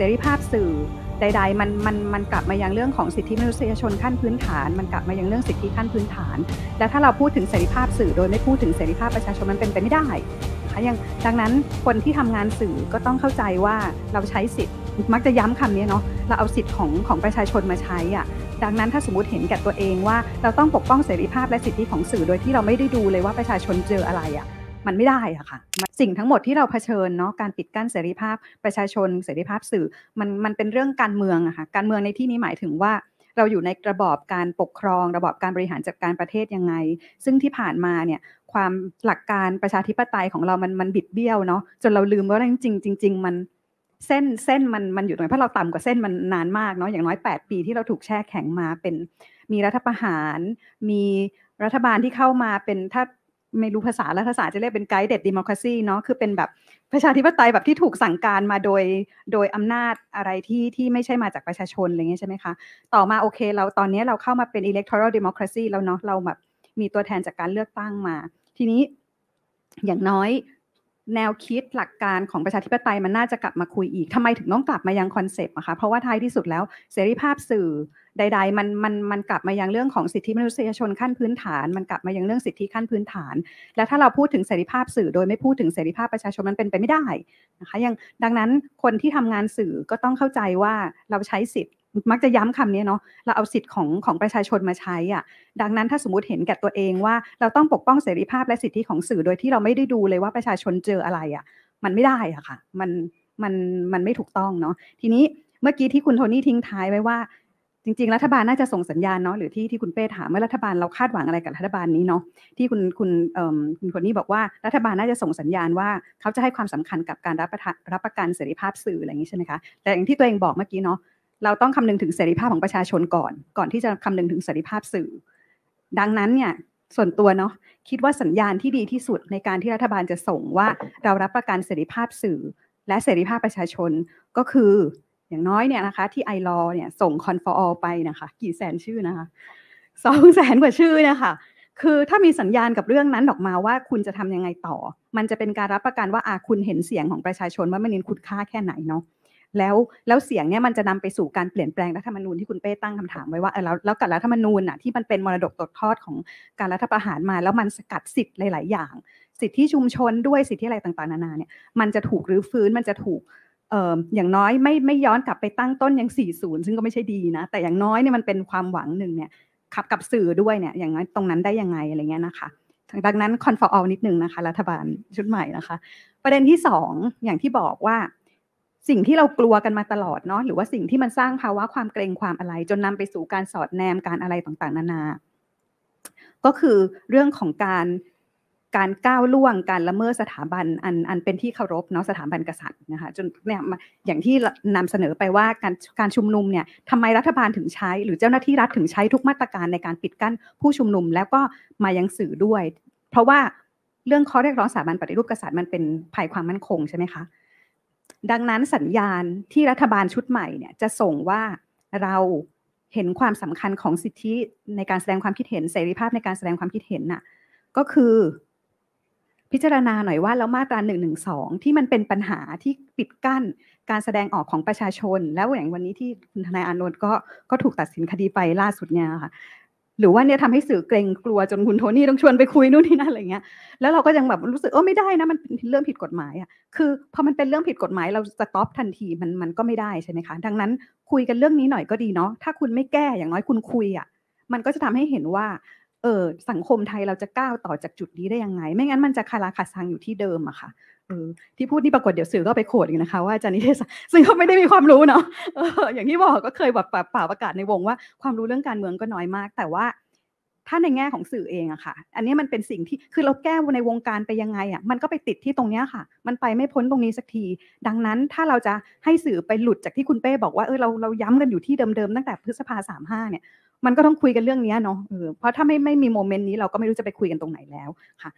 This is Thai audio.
เสรีภาพสื่อใดๆมันมันมันกลับมายังเรื่องของสิทธิมนุษยชนขั้นพื้นฐาน มันกลับมายังเรื่องสิทธิขั้นพื้นฐานแล้วถ้าเราพูดถึงเสรีภาพสื่อโดยไม่พูดถึงเสรีภาพประชาชนมันเป็นไปไม่ได้คะยังดังนั้นคนที่ทำงานสื่อก็ต้องเข้าใจว่าเราใช้สิทธิ์มักจะย้ำคำนี้เนาะเราเอาสิทธิ์ของของประชาชนมาใช้อะ่ะดังนั้นถ้าสมมติเห็นแก่ตัวเองว่า เราต้องปกป้องเสรีภาพและสิทธิของสื่อ โดยที่เราไม่ได้ดูเลยว่าประชาชนเจออะไรอะ่ะมันไม่ได้อะค่ะ สิ่งทั้งหมดที่เราเผชิญเนาะการปิดกั้นเสรีภาพประชาชนเสรีภาพสื่อมันมันเป็นเรื่องการเมืองอะค่ะการเมืองในที่นี้หมายถึงว่าเราอยู่ในระบอบการปกครองระบอบการบริหารจัดการประเทศยังไง ซึ่งที่ผ่านมาเนี่ยความหลักการประชาธิปไตยของเรามันมันบิดเบี้ยวเนาะจนเราลืมว่าจริงจริงจริงมันเส้นเส้นมันมันอยู่ตรงไหนเพราะเราต่ำกว่าเส้นมันนานมากเนาะอย่างน้อย 8 ปีที่เราถูกแช่แข็งมาเป็นมีรัฐประหารมีรัฐบาลที่เข้ามาเป็นถ้าไม่รู้ภาษาแล้วภาษาจะเรียกเป็นไกด์เด็ดดิมคราซีเนาะคือเป็นแบบประชาธิปไตยแบบที่ถูกสั่งการมาโดยโดยอำนาจอะไรที่ที่ไม่ใช่มาจากประชาชนอะไรเงี้ยใช่ไหมคะ ต่อมา โอเคเราตอนนี้เราเข้ามาเป็นอ electoral ิ e m o c r a c y แล้วเนาะเราแบบมีตัวแทนจากการเลือกตั้งมา ทีนี้อย่างน้อยแนวคิดหลักการของประชาธิปไตยมันน่าจะกลับมาคุยอีก ทำไมถึงต้องกลับมายังคอนเซปต์นะคะเพราะว่าท้ายที่สุดแล้วเสรีภาพสื่อใดๆมันมันมันกลับมายังเรื่องของสิทธิมนุษยชนขั้นพื้นฐานมันกลับมายังเรื่องสิทธิขั้นพื้นฐาน และถ้าเราพูดถึงเสรีภาพสื่อโดย ไม่พูดถึงเสรีภาพประชาชนมันเป็นไปไม่ได้นะคะยังดังนั้นคนที่ทำงานสื่อก็ต้องเข้าใจว่าเราใช้สิทธิมักจะย้ำคำนี้เนาะเราเอาสิทธิ์ของของประชาชนมาใช้อะ่ะดังนั้นถ้าสมมติเห็นแก่ตัวเองว่า เราต้องปกป้องเสรีภาพและสิทธิของสื่อ โดยที่เราไม่ได้ดูเลยว่าประชาชนเจออะไรอะ่ะมันไม่ได้อะค่ะมันมันมันไม่ถูกต้องเนาะทีนี้เมื่อกี้ที่คุณโทนี่ทิ้งท้ายไว้ว่าจริงๆ รัฐบาลน่าจะส่งสัญญาณเนาะหรือที่ที่คุณเป้ถามว่ารัฐบาลเราคาดหวังอะไรกับรัฐบาลนี้เนาะที่คุณคุณคุณคนนี้บอกว่ารัฐบาลน่าจะส่งสัญญาณว่าเขาจะให้ความสำคัญกับการรับประรับประกันเสรีภาพสื่ออะไรอย่างนี้ใช่ไหมคะแต่อย่างที่ตัวเองบอกเมื่อกี้เนาะเราต้องคำนึงถึงเสรีภาพของประชาชนก่อน ก่อนที่จะคำนึงถึงเสรีภาพสื่อ ดังนั้นเนี่ยส่วนตัวเนาะคิดว่าสัญญาณที่ดีที่สุดในการที่รัฐบาลจะส่งว่า เรารับประกันเสรีภาพสื่อและเสรีภาพประชาชนก็คืออย่างน้อยเนี่ยนะคะที่ไอรอเนี่ยส่งคอนฟอร์ไปนะคะกี่แสนชื่อนะคะสองแสนกว่าชื่อนะคะคือถ้ามีสัญญาณกับเรื่องนั้นออกมาว่าคุณจะทํำยังไงต่อ มันจะเป็นการรับประกันว่าอาคุณเห็นเสียงของประชาชนว่ามันมีคุณค่าแค่ไหนเนาะแล้วแล้วเสียงเนี่ยมันจะนำไปสู่การเปลี่ยนแปลงรัฐธรรมนูญที่คุณเป้ตั้งคำถามไว้ว่า แล้วแล้วกับรัฐธรรมนูญอ่ะที่มันเป็นมรดกตกทอดของการรัฐประหารมาแล้วมันสกัดสิทธิ์หลาย ๆ อย่าง สิทธิชุมชนด้วยสิทธิอะไรต่างๆนานาเนี่ยมันจะถูกรื้อฟื้นมันจะถูกอย่างน้อยไม่ไม่ย้อนกลับไปตั้งต้นยัง40 ซึ่งก็ไม่ใช่ดีนะ แต่อย่างน้อยเนี่ยมันเป็นความหวังหนึ่งเนี่ยขับกับสื่อด้วยเนี่ย อย่างน้อยตรงนั้นได้ยังไงอะไรเงี้ยนะคะดังนั้นคอนฟอร์อนิดนึงนะคะ รัฐบาลชุดใหม่นะคะ ประเด็นที่2ออย่างที่บอกว่าสิ่งที่เรากลัวกันมาตลอดเนาะหรือว่าสิ่งที่มันสร้างภาวะความเกรงความอะไร จนนำไปสู่การสอดแนมการอะไรต่างๆนานา ก็คือเรื่องของการการก้าวล่วงการ ละเมิดสถาบันอันอันเป็นที่เคารพเนาะสถาบันกษัตริย์นะคะจนเนี่ยอย่างที่นำเสนอไปว่าการการชุมนุมเนี่ยทำไมรัฐบาลถึงใช้ หรือเจ้าหน้าที่รัฐถึงใช้ทุกมาตรการในการปิดกั้นผู้ชุมนุมแล้วก็มายังสื่อด้วย เพราะว่าเรื่องข้อเรียกร้องสถาบันปฏิรูปกษัตริย์มันเป็นภัยความมั่นคงใช่ไหมคะดังนั้นสัญญาณที่รัฐบาลชุดใหม่เนี่ยจะส่งว่าเราเห็นความสำคัญของสิทธิในการแสดงความคิดเห็นเสรีภาพในการแสดงความคิดเห็นน่ะก็คือพิจารณาหน่อยว่าแล้วมาตรา1นึที่มันเป็นปัญหาที่ปิดกั้นการแสดงออกของประชาชน แล้วอย่างวันนี้ที่ทนายอานนท์ก็ก็ถูกตัดสินคดีไปล่าสุดเนี่ยค่ะ หรือว่าเนี่ยทำให้สื่อเกรงกลัวจนคุณโทนี่ต้องชวนไปคุยนู่นนี่นั่นอะไรเงี้ยแล้วเราก็ยังแบบรู้สึก เออไม่ได้นะมันเป็นเรื่องผิดกฎหมายอ่ะคือพอมันเป็นเรื่องผิดกฎหมายเราสต็อปทันทีมันมันก็ไม่ได้ใช่ไหมคะดังนั้นคุยกันเรื่องนี้หน่อยก็ดีเนาะถ้าคุณไม่แก้อย่างน้อยคุณคุยอ่ะมันก็จะทำให้เห็นว่าเออสังคมไทยเราจะก้าวต่อจากจุดนี้ได้ยังไง ไม่งั้นมันจะคาราคาซังอยู่ที่เดิมอะค่ะเออที่พูดนี่ปรากฏเดี๋ยวสื่อก็ไปโขดอีกนะคะ ว่าอาจารย์นิเทศซึ่งขาไม่ได้มีความรู้เนาะออ อย่างที่บอกก็เคยแบบป่าประกาศในวงว่าความรู้เรื่องการเมืองก็น้อยมาก แต่ว่า ถ้าในแง่ของสื่อเองอะค่ะ อันนี้มันเป็นสิ่งที่คือเราแก้ในวงการไปยังไงอะมันก็ไปติดที่ตรงเนี้ยค่ะ มันไปไม่พ้นตรงนี้สักที ดังนั้นถ้าเราจะให้สื่อไปหลุดจากที่คุณเป้บอกว่าเออเราเราย้ำกันอยู่ที่เดิมๆตั้งแต่พฤษภาสามห้าเนี่ยมันก็ต้องคุยกันเรื่องนี้เนาะเพราะถ้าไม่ไม่มีโมเมนต์นี้เราก็ไม่รู้จะไปคุยกันตรงไหนแล้วค่ะ